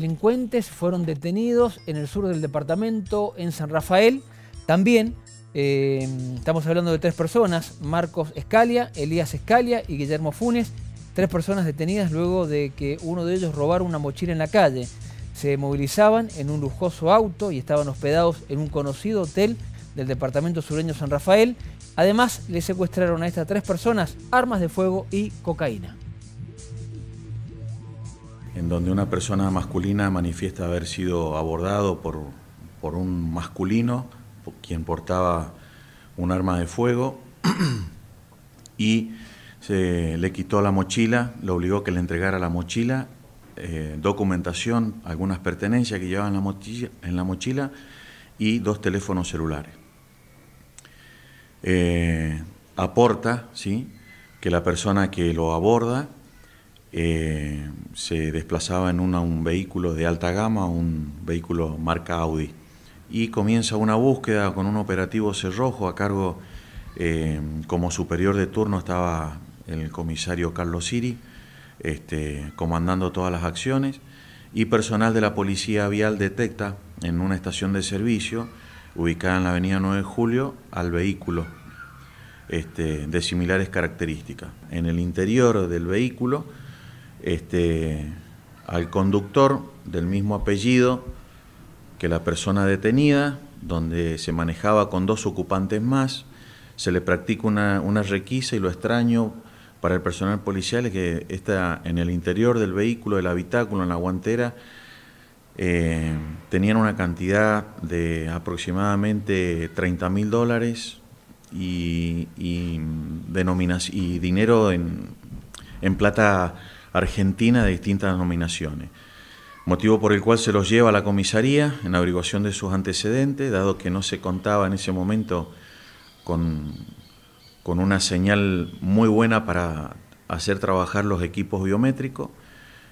delincuentes fueron detenidos en el sur del departamento, en San Rafael. También eh, estamos hablando de tres personas, Marcos Escalia, Elías Escalia y Guillermo Funes, tres personas detenidas luego de que uno de ellos robara una mochila en la calle. Se movilizaban en un lujoso auto y estaban hospedados en un conocido hotel del departamento sureño San Rafael. Además, le secuestraron a estas tres personas armas de fuego y cocaína en donde una persona masculina manifiesta haber sido abordado por, un masculino, quien portaba un arma de fuego, y se le quitó la mochila, lo obligó a que le entregara la mochila, eh, documentación, algunas pertenencias que llevaba en la, mochila, en la mochila y dos teléfonos celulares. Eh, aporta ¿sí? que la persona que lo aborda eh, se desplazaba en un vehículo de alta gama, un vehículo marca Audi. Y comienza una búsqueda con un operativo cerrojo a cargo, eh, como superior de turno estaba el comisario Carlos Siri, este, comandando todas las acciones, y personal de la Policía Vial detecta en una estación de servicio ubicada en la avenida 9 de Julio al vehículo este, de similares características. En el interior del vehículo este, al conductor del mismo apellido que la persona detenida, donde se manejaba con dos ocupantes más, se le practica una, requisa y lo extraño para el personal policial es que está en el interior del vehículo, del habitáculo, en la guantera, eh, tenían una cantidad de aproximadamente 30 mil dólares y, y, dinero en, en plata Argentina de distintas denominaciones, motivo por el cual se los lleva a la comisaría en averiguación de sus antecedentes, dado que no se contaba en ese momento con, con una señal muy buena para hacer trabajar los equipos biométricos,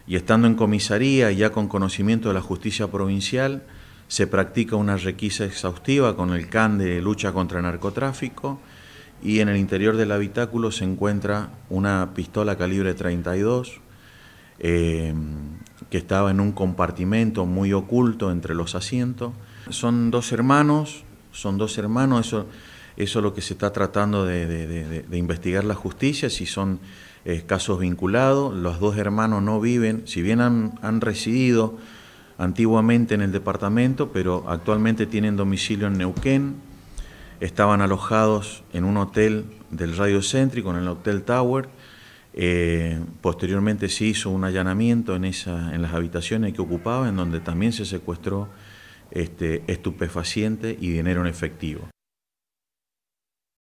y estando en comisaría ya con conocimiento de la justicia provincial, se practica una requisa exhaustiva con el CAN de lucha contra el narcotráfico y en el interior del habitáculo se encuentra una pistola calibre 32, Em, que estaba en un compartimento muy oculto entre los asientos. Son dos hermanos, son dos hermanos, eso, eso es lo que se está tratando de, investigar la justicia, si son eh, casos vinculados, los dos hermanos no viven, si bien han, han residido antiguamente en el departamento, pero actualmente tienen domicilio en Neuquén, estaban alojados en un hotel del Radio Céntrico, en el Hotel Tower, eh, posteriormente se hizo un allanamiento en, las habitaciones que ocupaba, en donde también se secuestró este, estupefaciente y dinero en efectivo.